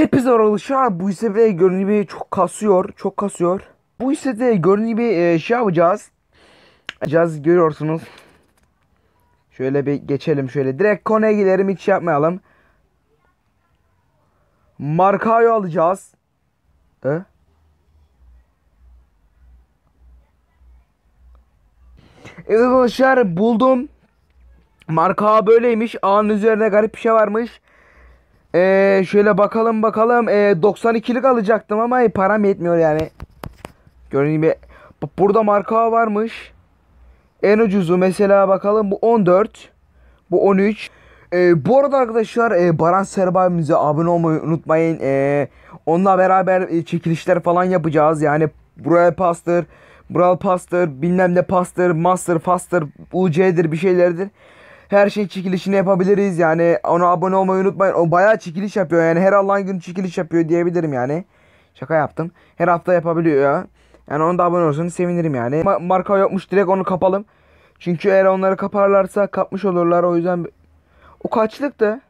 Hepimize oluşuyor. Bu ise ve görünümü çok kasıyor. Çok kasıyor. Bu ise de görünümü e, şey yapacağız. Caz görüyorsunuz. Şöyle bir geçelim şöyle. Direkt konuya gidelim hiç şey yapmayalım. Markayı alacağız. He? Evet arkadaşlar buldum. Marka böyleymiş. Ağın üzerine garip bir şey varmış. Ee, şöyle bakalım bakalım. Ee, 92'lik alacaktım ama e, param yetmiyor yani. Gördüğün gibi burada marka varmış. En ucuzu mesela bakalım bu 14. Bu 13. Ee, bu arada arkadaşlar e, Baran Serap abone olmayı unutmayın. Ee, onunla beraber e, çekilişler falan yapacağız. Yani buraya pastır, Brawl Pastır, bilmem ne Pastır, Master, Faster, UC'dir bir şeylerdir her şeyin çekilişini yapabiliriz. Yani ona abone olmayı unutmayın. O bayağı çekiliş yapıyor. Yani her Allah'ın günü çekiliş yapıyor diyebilirim yani. Şaka yaptım. Her hafta yapabiliyor ya. Yani onu da abone olursanız sevinirim yani. marka yokmuş direkt onu kapalım. Çünkü eğer onları kaparlarsa kapmış olurlar. O yüzden o kaçlıktı?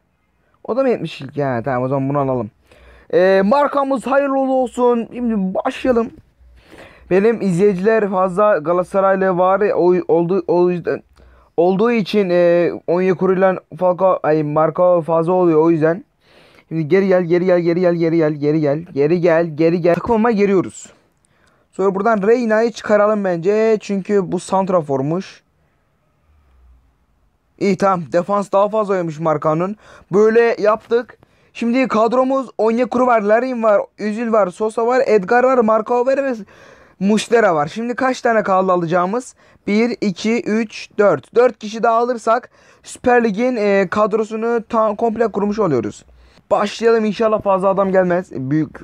O da mı 70 ilk? Yani tamam o zaman bunu alalım. Ee, markamız hayırlı olsun. Şimdi başlayalım. Benim izleyiciler fazla Galatasaraylı var. O, oldu, o yüzden olduğu için e, Onyekuru ile Falcao ay marka fazla oluyor o yüzden. Şimdi geri gel geri gel geri gel geri gel geri gel geri gel geri gel takımıma geliyoruz. Sonra buradan Reyna'yı çıkaralım bence çünkü bu santraformuş. İyi tamam defans daha fazla oymuş markanın. Böyle yaptık. Şimdi kadromuz Onyekuru var, Larin var, Üzül var, Sosa var, Edgar var, Markao veremez. Muştera var. Şimdi kaç tane kaldı alacağımız? 1, 2, 3, 4. 4 kişi daha alırsak Süper Lig'in e, kadrosunu tam komple kurmuş oluyoruz. Başlayalım inşallah fazla adam gelmez. Büyük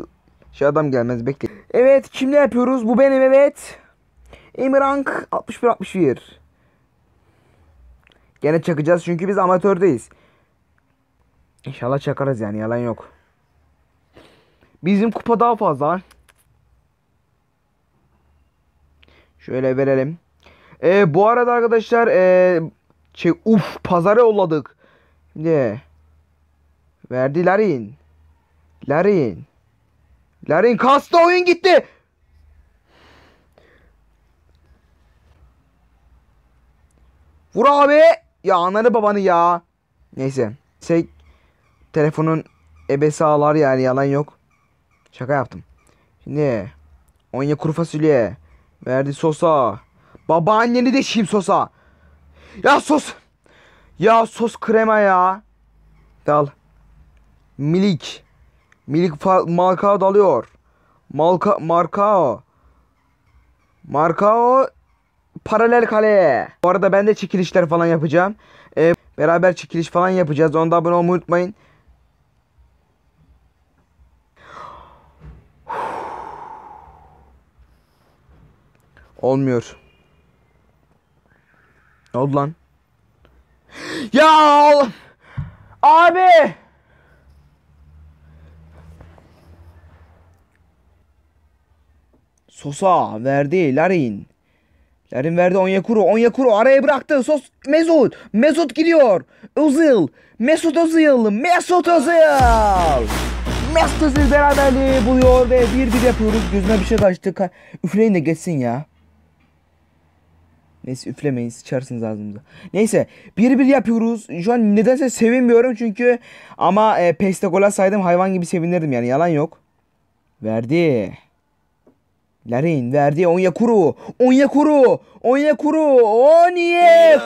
şey adam gelmez bekle. Evet kimle yapıyoruz? Bu benim evet. Emirhank 61-61. Gene çakacağız çünkü biz amatördeyiz. İnşallah çakarız yani yalan yok. Bizim kupa daha fazla. Şöyle verelim. E, bu arada arkadaşlar e, şey uf pazara yolladık. Şimdi verdi Larin. Larin. Larin kastı oyun gitti. Vur abi. Ya ananı babanı ya. Neyse. Şey, telefonun ebesi ağlar yani yalan yok. Şaka yaptım. Şimdi. Onya kuru fasulye. Verdi Sosa. Babaanneni de şimdi Sosa. Ya sos. Ya sos krema ya. Dal. Milik. Milik Malka dalıyor. Malka marka, Markao paralel kaleye. Bu arada ben de çekilişler falan yapacağım. Ee, beraber çekiliş falan yapacağız. Onda abone olmayı unutmayın. Olmuyor. Oldu lan. Ya Allah. Abi. Sosa verdi Larin. Larin verdi Onyekuru. Onyekuru araya bıraktı. Sos Mesut. Mesut gidiyor. Özil. Mesut Özil. Mesut Özil. Mesut Özil beraberliği buluyor ve bir bir yapıyoruz. Gözüme bir şey kaçtı. Üfleyin de geçsin ya. Neyse üflemeyin sıçarsınız ağzımıza. Neyse bir bir yapıyoruz. Şu an nedense sevinmiyorum çünkü ama e, peste gol saydım hayvan gibi sevinirdim yani yalan yok. Verdi. Larin verdi Kuru. Kuru. Kuru. Onyekuru.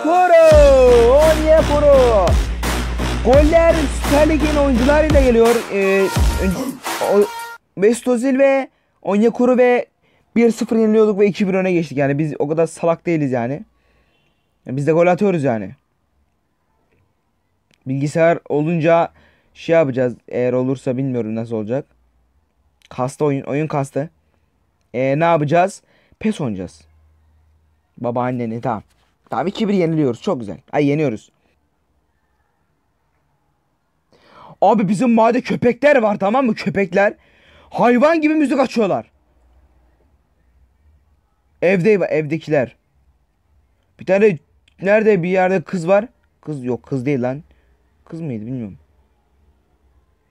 Kuru. Onyekuru. Kuru. Goller Süper Lig'in oyuncularıyla geliyor. Ee, Mesut Özil ve Onyekuru ve 1-0 yeniliyorduk ve 2-1 öne geçtik. Yani biz o kadar salak değiliz yani. yani biz de gol atıyoruz yani. Bilgisayar olunca şey yapacağız. Eğer olursa bilmiyorum nasıl olacak. Kasta oyun. Oyun kastı. Ee, ne yapacağız? Pes oynayacağız. Babaanneni tamam. Tamam 2-1 yeniliyoruz. Çok güzel. Ay yeniyoruz. Abi bizim mahallede köpekler var tamam mı? Köpekler. Hayvan gibi müzik açıyorlar. Evde evdekiler. Bir tane nerede bir yerde kız var. Kız yok kız değil lan. Kız mıydı bilmiyorum.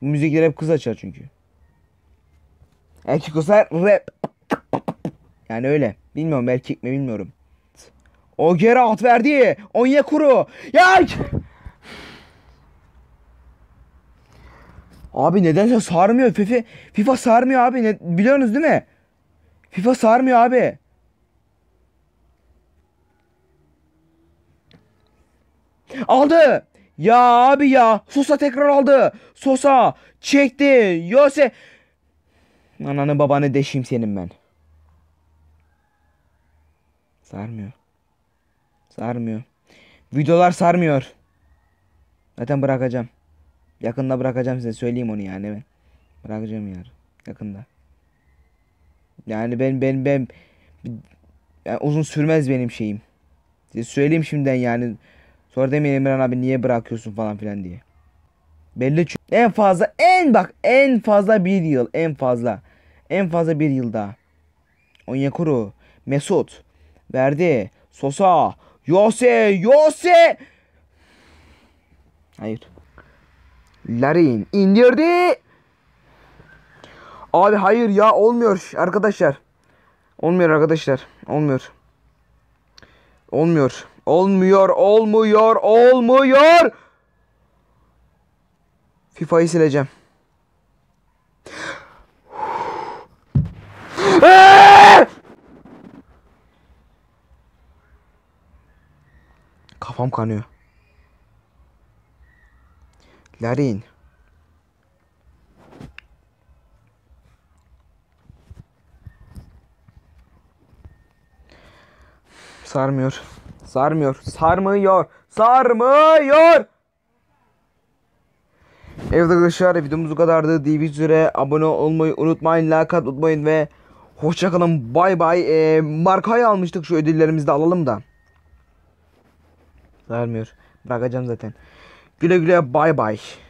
Müzikler hep kız açar çünkü. Erkek olsa rap. Yani öyle. Bilmiyorum erkek mi bilmiyorum. O geri at verdi. Onya kuru. Ya! Abi nedense sarmıyor FIFA. FIFA sarmıyor abi. Ne, biliyorsunuz değil mi? FIFA sarmıyor abi. Aldı. Ya abi ya. Sosa tekrar aldı. Sosa çekti. Yose. Ananı babanı deşeyim senin ben. Sarmıyor. Sarmıyor. Videolar sarmıyor. Zaten bırakacağım. Yakında bırakacağım size söyleyeyim onu yani ben. Bırakacağım yani yakında. Yani ben ben ben yani uzun sürmez benim şeyim. Size söyleyeyim şimdiden yani Sonra demeyin Emirhan abi niye bırakıyorsun falan filan diye. Belli çünkü. En fazla en bak en fazla bir yıl en fazla. En fazla bir yıl daha. Onyekuru, Mesut, Verdi, Sosa, Yose, Yose. Hayır. Larin indirdi. Abi hayır ya olmuyor arkadaşlar. Olmuyor arkadaşlar. Olmuyor. Olmuyor. Olmuyor, olmuyor, olmuyor. FIFA'yı sileceğim. Kafam kanıyor. Larin. Sarmıyor. Sarmıyor. Sarmıyor. Sarmıyor. Evet arkadaşlar videomuz bu kadardı. Diye süre abone olmayı unutmayın. Like at unutmayın ve hoşçakalın. Bay bay. Ee, markayı almıştık. Şu ödüllerimizi de alalım da. Sarmıyor. Bırakacağım zaten. Güle güle bay bay.